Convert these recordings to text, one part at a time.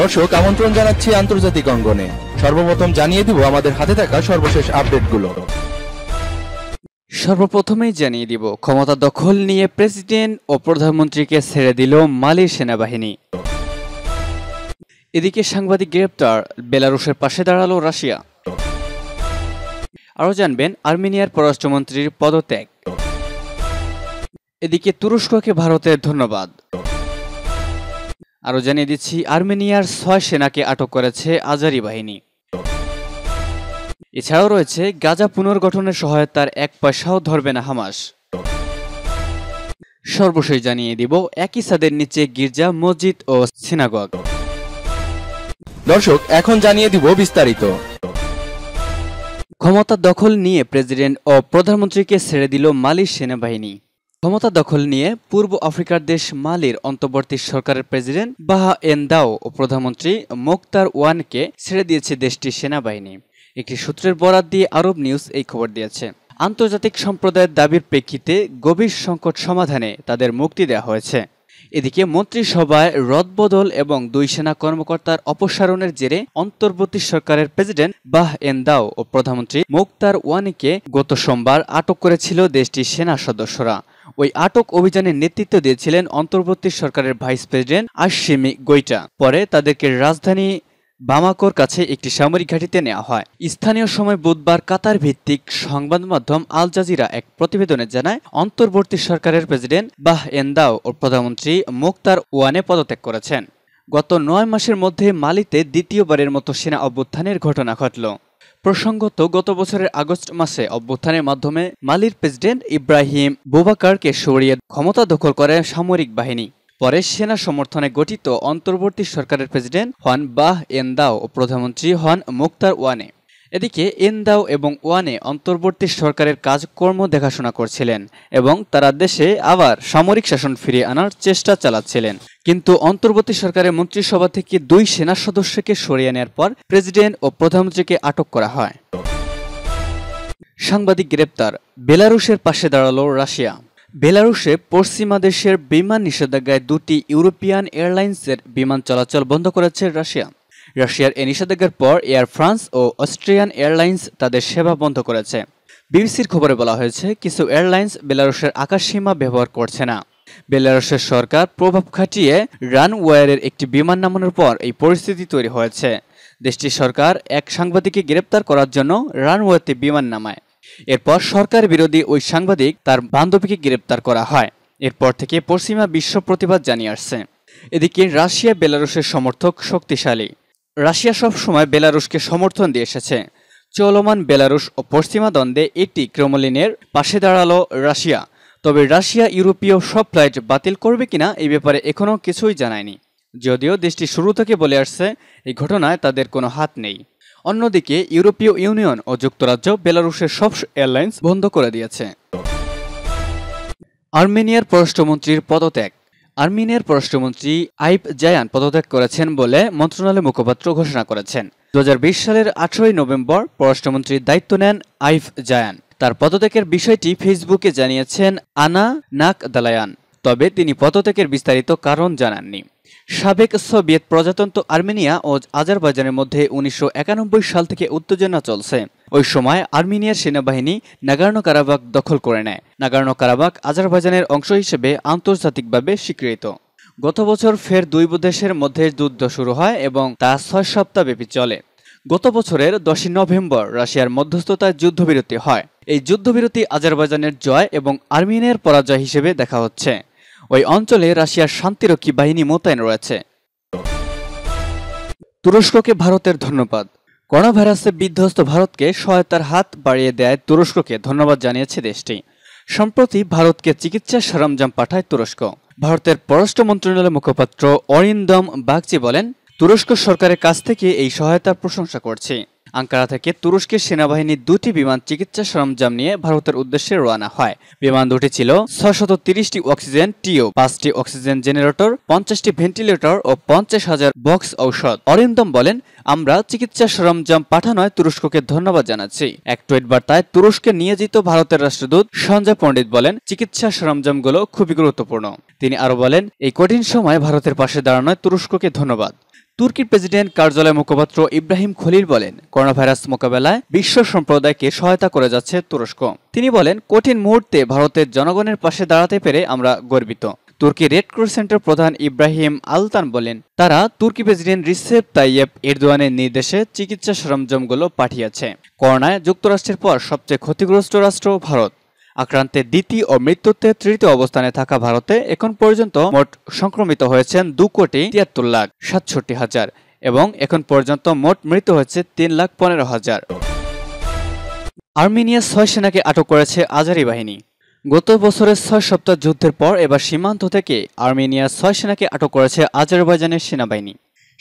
দর্শক আমন্ত্রণ জানাচ্ছি আন্তর্জাতিক অঙ্গনে সর্বপ্রথম জানিয়ে দিব আমাদের হাতে থাকা সর্বশেষ আপডেটগুলো সর্বপ্রথমেই জানিয়ে দিব ক্ষমতা দখল নিয়ে প্রেসিডেন্ট ও প্রধানমন্ত্রীকে ছেড়ে দিল মালি সেনাবাহিনী এদিকে সাংবাদিক গ্রেপ্তার বেলারুশের পাশে দাঁড়ালো রাশিয়া আরও জানবেন আর্মেনিয়ার পররাষ্ট্রমন্ত্রীর পদত্যাগ এদিকে তুরস্ককে ভারতের ধন্যবাদ আরও জানিয়ে দিচ্ছি আর্মেনিয়ার ছয় সেনাকে আটক করেছে আজারি বাহিনী এছাড়াও রয়েছে গাজা পুনর্গঠনের সহায়তার এক পয়সাও ধরবে না হামাস সর্বশেষ জানিয়ে দিব একই সাদের নিচে গির্জা মসজিদ ও সিনাগগ দর্শক এখন জানিয়ে দিব বিস্তারিত ক্ষমতা দখল নিয়ে প্রেসিডেন্ট ও প্রধানমন্ত্রীকে ছেড়ে দিল মালির সেনাবাহিনী ক্ষমতা দখল নিয়ে পূর্ব আফ্রিকার দেশ মালির অন্তর্বর্তী সরকারের প্রেসিডেন্ট বাহা এন্দাও ও প্রধানমন্ত্রী মোক্তার ওয়ানকে ছেড়ে দিয়েছে দেশটির সেনাবাহিনী একটি সূত্রের বরাত দিয়ে আরব নিউজ এই খবর দিয়েছে আন্তর্জাতিক সম্প্রদায়ের দাবির প্রেক্ষিতে গভীর সংকট সমাধানে তাদের মুক্তি দেওয়া হয়েছে এদিকে মন্ত্রিসভায় রদবদল এবং দুই সেনা কর্মকর্তার অপসারণের জেরে অন্তর্বর্তী সরকারের প্রেসিডেন্ট বাহ এন্দাও ও প্রধানমন্ত্রী মোক্তার ওয়ানিকে গত সোমবার আটক করেছিল দেশটির সেনা সদস্যরা ওই আটক অভিযানের নেতৃত্ব দিয়েছিলেন অন্তর্বর্তী সরকারের ভাইস প্রেসিডেন্ট আশিমি গোইটা পরে তাদেরকে রাজধানী বামাকোর কাছে একটি সামরিক ঘাঁটিতে নেওয়া হয় স্থানীয় সময় বুধবার কাতার ভিত্তিক সংবাদ মাধ্যম আল জাজিরা এক প্রতিবেদনে জানায় অন্তর্বর্তী সরকারের প্রেসিডেন্ট বাহ এন্দাও ও প্রধানমন্ত্রী মুক্তার ওয়ানে পদত্যাগ করেছেন গত নয় মাসের মধ্যে মালিতে দ্বিতীয়বারের মতো সেনা অভ্যুত্থানের ঘটনা ঘটল প্রসঙ্গত গত বছরের আগস্ট মাসে অভ্যুত্থানের মাধ্যমে মালির প্রেসিডেন্ট ইব্রাহিম বোবাকারকে সরিয়ে ক্ষমতা দখল করে সামরিক বাহিনী পরে সেনা সমর্থনে গঠিত অন্তর্বর্তী সরকারের প্রেসিডেন্ট হন বাহ এন্দাও ও প্রধানমন্ত্রী হন মুক্তার ওয়ানে এদিকে এনদাও এবং ওয়ানে অন্তর্বর্তী সরকারের কাজকর্ম দেখাশোনা করছিলেন এবং তারা দেশে আবার সামরিক শাসন ফিরিয়ে আনার চেষ্টা চালাচ্ছিলেন কিন্তু অন্তর্বর্তী সরকারের মন্ত্রিসভা থেকে দুই সেনা সদস্যকে সরিয়ে নেওয়ার পর প্রেসিডেন্ট ও প্রধানমন্ত্রীকে আটক করা হয় সাংবাদিক গ্রেপ্তার বেলারুশের পাশে দাঁড়ালো রাশিয়া বেলারুশে পশ্চিমা দেশের বিমান নিষেধাজ্ঞায় দুটি ইউরোপিয়ান এয়ারলাইন্সের বিমান চলাচল বন্ধ করেছে রাশিয়া রাশিয়ার এ নিষেধাজ্ঞার পর এয়ার ফ্রান্স ও অস্ট্রিয়ান এয়ারলাইন্স তাদের সেবা বন্ধ করেছে বিবিসির খবরে বলা হয়েছে কিছু এয়ারলাইন্স বেলারুশের আকাশসীমা ব্যবহার করছে না বেলারুশের সরকার প্রভাব খাটিয়ে রানওয়ারের একটি বিমান নামানোর পর এই পরিস্থিতি তৈরি হয়েছে দেশটির সরকার এক সাংবাদিককে গ্রেপ্তার করার জন্য রানওয়েতে বিমান নামায় এরপর সরকার বিরোধী ওই সাংবাদিক তার বান্ধবীকে গ্রেপ্তার করা হয় এরপর থেকে পশ্চিমা বিশ্ব প্রতিবাদ জানিয়ে আসছে এদিকে রাশিয়া বেলারুশের সমর্থক শক্তিশালী রাশিয়া সব সময় বেলারুশকে সমর্থন দিয়ে এসেছে চলমান বেলারুশ ও পশ্চিমা দ্বন্দ্বে একটি ক্রমলিনের পাশে দাঁড়ালো রাশিয়া তবে রাশিয়া ইউরোপীয় সব ফ্লাইট বাতিল করবে কিনা এই ব্যাপারে এখনও কিছুই জানায়নি যদিও দেশটি শুরু থেকে বলে আসছে এই ঘটনায় তাদের কোনো হাত নেই অন্যদিকে ইউরোপীয় ইউনিয়ন ও যুক্তরাজ্য বেলারুশের সব এয়ারলাইন্স বন্ধ করে দিয়েছে আর্মেনিয়ার পররাষ্ট্রমন্ত্রীর পদত্যাগ আর্মিনিয়ার পররাষ্ট্রমন্ত্রী আইব জায়ান পদত্যাগ করেছেন বলে মন্ত্রণালয় মুখপাত্র ঘোষণা করেছেন দু সালের আঠারোই নভেম্বর পররাষ্ট্রমন্ত্রীর দায়িত্ব নেন আইফ জায়ান তার পদত্যাগের বিষয়টি ফেসবুকে জানিয়েছেন আনা নাক দালায়ান তবে তিনি পদত্যাগের বিস্তারিত কারণ জানাননি সাবেক সোভিয়েত প্রজাতন্ত্র আর্মেনিয়া ও আজারবাইজানের মধ্যে উনিশশো সাল থেকে উত্তেজনা চলছে ওই সময় আর্মেনিয়ার সেনাবাহিনী নাগার্নো কারাবাক দখল করে নেয় নাগার্নো কারাবাক আজারবাইজানের অংশ হিসেবে আন্তর্জাতিকভাবে স্বীকৃত গত বছর ফের দুই দেশের মধ্যে যুদ্ধ শুরু হয় এবং তা ছয় সপ্তাহব্যাপী চলে গত বছরের দশই নভেম্বর রাশিয়ার মধ্যস্থতায় যুদ্ধবিরতি হয় এই যুদ্ধবিরতি আজারবাইজানের জয় এবং আর্মেনিয়ার পরাজয় হিসেবে দেখা হচ্ছে ওই অঞ্চলে রাশিয়ার শান্তিরক্ষী বাহিনী মোতায়েন রয়েছে তুরস্ককে ভারতের ধন্যবাদ করোনাভাইরাসে বিধ্বস্ত ভারতকে সহায়তার হাত বাড়িয়ে দেয় তুরস্ককে ধন্যবাদ জানিয়েছে দেশটি সম্প্রতি ভারতকে চিকিৎসা সরঞ্জাম পাঠায় তুরস্ক ভারতের পররাষ্ট্র মন্ত্রণালয়ের মুখপাত্র অরিন্দম বাগচি বলেন তুরস্ক সরকারের কাছ থেকে এই সহায়তার প্রশংসা করছে আঙ্কারা থেকে তুরস্কের সেনাবাহিনীর দুটি বিমান চিকিৎসা সরঞ্জাম নিয়ে ভারতের উদ্দেশ্যে রওনা হয় বিমান দুটি ছিল ছশত তিরিশটি অক্সিজেন টিও পাঁচটি অক্সিজেন জেনারেটর পঞ্চাশটি ভেন্টিলেটর ও পঞ্চাশ হাজার বক্স ঔষধ অরিন্দম বলেন আমরা চিকিৎসা সরঞ্জাম পাঠানোয় তুরস্ককে ধন্যবাদ জানাচ্ছি এক টুইট বার্তায় তুরস্কে নিয়োজিত ভারতের রাষ্ট্রদূত সঞ্জয় পণ্ডিত বলেন চিকিৎসা সরঞ্জামগুলো খুবই গুরুত্বপূর্ণ তিনি আরও বলেন এই কঠিন সময় ভারতের পাশে দাঁড়ানোয় তুরস্ককে ধন্যবাদ তুর্কির প্রেসিডেন্ট কার্যালয় মুখপাত্র ইব্রাহিম খলিল বলেন করোনাভাইরাস মোকাবেলায় বিশ্ব সম্প্রদায়কে সহায়তা করে যাচ্ছে তুরস্ক তিনি বলেন কঠিন মুহূর্তে ভারতের জনগণের পাশে দাঁড়াতে পেরে আমরা গর্বিত তুর্কি রেড ক্রস সেন্টার প্রধান ইব্রাহিম আলতান বলেন তারা তুর্কি প্রেসিডেন্ট রিসেপ তাইয়েব এরদোয়ানের নির্দেশে চিকিৎসা সরঞ্জামগুলো পাঠিয়েছে করোনায় যুক্তরাষ্ট্রের পর সবচেয়ে ক্ষতিগ্রস্ত রাষ্ট্র ভারত আক্রান্তে দ্বিতীয় ও মৃত্যুতে তৃতীয় অবস্থানে থাকা ভারতে এখন পর্যন্ত মোট সংক্রমিত হয়েছেন দু কোটি তিয়াত্তর লাখ সাতষট্টি হাজার এবং এখন পর্যন্ত মোট মৃত্যু হয়েছে তিন লাখ পনেরো হাজার আর্মেনিয়া ছয় সেনাকে আটক করেছে আজারি বাহিনী গত বছরের ছয় সপ্তাহ যুদ্ধের পর এবার সীমান্ত থেকে আর্মেনিয়ার ছয় সেনাকে আটক করেছে আজারবাইজানের সেনাবাহিনী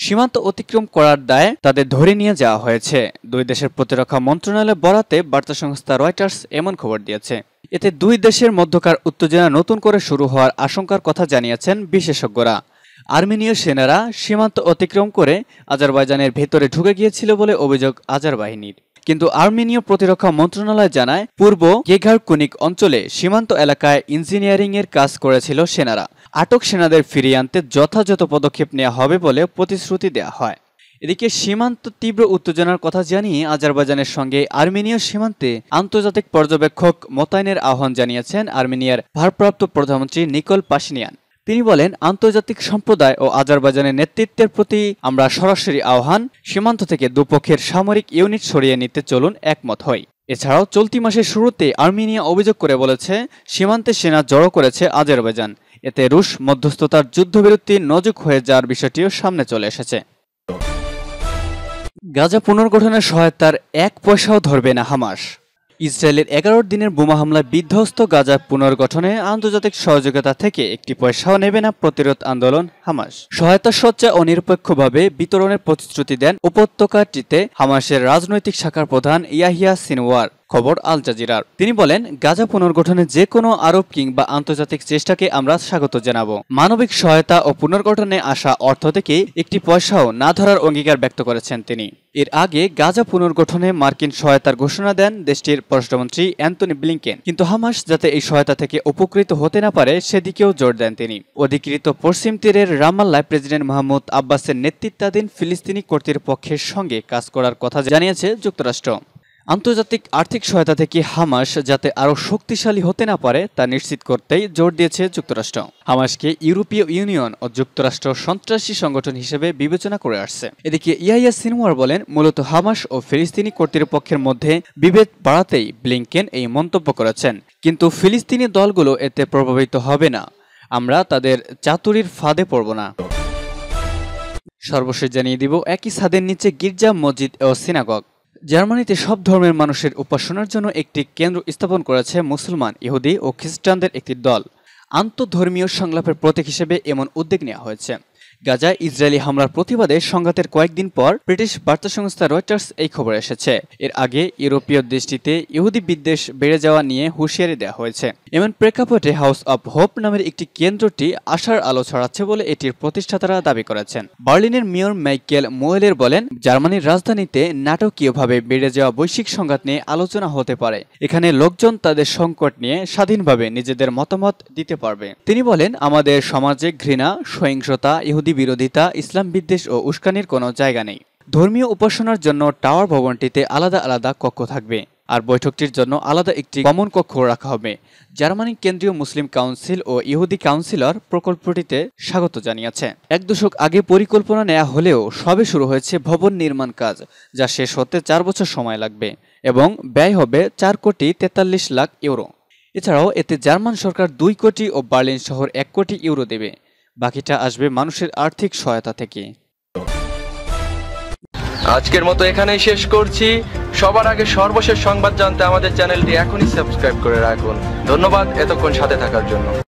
সীমান্ত অতিক্রম করার দায়ে তাদের ধরে নিয়ে যাওয়া হয়েছে দুই দেশের প্রতিরক্ষা মন্ত্রণালয় বরাতে বার্তা সংস্থা রয়টার্স এমন খবর দিয়েছে এতে দুই দেশের মধ্যকার উত্তেজনা নতুন করে শুরু হওয়ার আশঙ্কার কথা জানিয়েছেন বিশেষজ্ঞরা আর্মেনীয় সেনারা সীমান্ত অতিক্রম করে আজারবাইজানের ভেতরে ঢুকে গিয়েছিল বলে অভিযোগ আজারবাহিনীর কিন্তু আর্মেনীয় প্রতিরক্ষা মন্ত্রণালয় জানায় পূর্ব গেঘার কুনিক অঞ্চলে সীমান্ত এলাকায় ইঞ্জিনিয়ারিং এর কাজ করেছিল সেনারা আটক সেনাদের ফিরিয়ে আনতে যথাযথ পদক্ষেপ নেওয়া হবে বলে প্রতিশ্রুতি দেওয়া হয় এদিকে সীমান্ত তীব্র উত্তেজনার কথা জানিয়ে আজারবাইজানের সঙ্গে আর্মেনীয় সীমান্তে আন্তর্জাতিক পর্যবেক্ষক মোতায়েনের আহ্বান জানিয়েছেন আর্মেনিয়ার ভারপ্রাপ্ত প্রধানমন্ত্রী নিকল পাশিনিয়ান তিনি বলেন আন্তর্জাতিক সম্প্রদায় ও আজারবাইজানের নেতৃত্বের প্রতি আমরা সরাসরি আহ্বান সীমান্ত থেকে দুপক্ষের সামরিক ইউনিট সরিয়ে নিতে চলুন একমত হয় এছাড়াও চলতি মাসের শুরুতে আর্মেনিয়া অভিযোগ করে বলেছে সীমান্তে সেনা জড়ো করেছে আজারবাইজান এতে রুশ মধ্যস্থতার যুদ্ধবিরতি নজুক হয়ে যাওয়ার বিষয়টিও সামনে চলে এসেছে গাজা পুনর্গঠনের সহায়তার এক পয়সাও ধরবে না হামাস ইসরায়েলের এগারো দিনের বোমা হামলায় বিধ্বস্ত গাজা পুনর্গঠনে আন্তর্জাতিক সহযোগিতা থেকে একটি পয়সাও নেবে না প্রতিরোধ আন্দোলন হামাস সহায়তা সজ্জা ও নিরপেক্ষভাবে বিতরণের প্রতিশ্রুতি দেন উপত্যকাটিতে হামাসের রাজনৈতিক শাখার প্রধান ইয়াহিয়া সিনওয়ার খবর আল জাজিরার তিনি বলেন গাজা পুনর্গঠনে যে কোনো আরব কিংবা আন্তর্জাতিক চেষ্টাকে আমরা স্বাগত জানাব মানবিক সহায়তা ও পুনর্গঠনে আসা অর্থ থেকে একটি পয়সাও না ধরার অঙ্গীকার ব্যক্ত করেছেন তিনি এর আগে গাজা পুনর্গঠনে মার্কিন সহায়তার ঘোষণা দেন দেশটির পররাষ্ট্রমন্ত্রী অ্যান্টনি ব্লিংকেন কিন্তু হামাস যাতে এই সহায়তা থেকে উপকৃত হতে না পারে সেদিকেও জোর দেন তিনি অধিকৃত পশ্চিম তীরের রামাল্লায় প্রেসিডেন্ট মাহমুদ আব্বাসের নেতৃত্বাধীন ফিলিস্তিনি কর্তৃপক্ষের সঙ্গে কাজ করার কথা জানিয়েছে যুক্তরাষ্ট্র আন্তর্জাতিক আর্থিক সহায়তা থেকে হামাস যাতে আরও শক্তিশালী হতে না পারে তা নিশ্চিত করতেই জোর দিয়েছে যুক্তরাষ্ট্র হামাসকে ইউরোপীয় ইউনিয়ন ও যুক্তরাষ্ট্র সন্ত্রাসী সংগঠন হিসেবে বিবেচনা করে আসছে এদিকে ইয়াইয়া সিনওয়ার বলেন মূলত হামাস ও ফিলিস্তিনি কর্তৃপক্ষের মধ্যে বিভেদ বাড়াতেই ব্লিংকেন এই মন্তব্য করেছেন কিন্তু ফিলিস্তিনি দলগুলো এতে প্রভাবিত হবে না আমরা তাদের চাতুরির ফাঁদে পড়ব না সর্বশেষ জানিয়ে দিব একই ছাদের নিচে গির্জা মসজিদ ও সিনাগক জার্মানিতে সব ধর্মের মানুষের উপাসনার জন্য একটি কেন্দ্র স্থাপন করেছে মুসলমান ইহুদি ও খ্রিস্টানদের একটি দল আন্তধর্মীয় সংলাপের প্রতীক হিসেবে এমন উদ্যোগ নেওয়া হয়েছে গাজায় ইসরায়েলি হামলার প্রতিবাদে সংঘাতের কয়েকদিন পর ব্রিটিশ বার্তা সংস্থা রয়টার্স এই খবর এসেছে এর আগে ইউরোপীয় দেশটিতে ইহুদি বিদ্বেষ বেড়ে যাওয়া নিয়ে হুঁশিয়ারি দেওয়া হয়েছে এমন প্রেক্ষাপটে হাউস অব হোপ নামের একটি কেন্দ্রটি আশার আলো ছড়াচ্ছে বলে এটির প্রতিষ্ঠাতারা দাবি করেছেন বার্লিনের মেয়র মাইকেল মোয়েলের বলেন জার্মানির রাজধানীতে নাটকীয়ভাবে বেড়ে যাওয়া বৈশ্বিক সংঘাত নিয়ে আলোচনা হতে পারে এখানে লোকজন তাদের সংকট নিয়ে স্বাধীনভাবে নিজেদের মতামত দিতে পারবে তিনি বলেন আমাদের সমাজে ঘৃণা সহিংসতা ইহুদি ইহুদি বিরোধিতা ইসলাম বিদ্বেষ ও উস্কানির কোনো জায়গা নেই ধর্মীয় উপাসনার জন্য টাওয়ার ভবনটিতে আলাদা আলাদা কক্ষ থাকবে আর বৈঠকটির জন্য আলাদা একটি কমন কক্ষ রাখা হবে জার্মানির কেন্দ্রীয় মুসলিম কাউন্সিল ও ইহুদি কাউন্সিলর প্রকল্পটিতে স্বাগত জানিয়েছে এক দশক আগে পরিকল্পনা নেওয়া হলেও সবে শুরু হয়েছে ভবন নির্মাণ কাজ যা শেষ হতে চার বছর সময় লাগবে এবং ব্যয় হবে চার কোটি তেতাল্লিশ লাখ ইউরো এছাড়াও এতে জার্মান সরকার দুই কোটি ও বার্লিন শহর এক কোটি ইউরো দেবে বাকিটা আসবে মানুষের আর্থিক সহায়তা থেকে আজকের মতো এখানেই শেষ করছি সবার আগে সর্বশেষ সংবাদ জানতে আমাদের চ্যানেলটি এখনই সাবস্ক্রাইব করে রাখুন ধন্যবাদ এতক্ষণ সাথে থাকার জন্য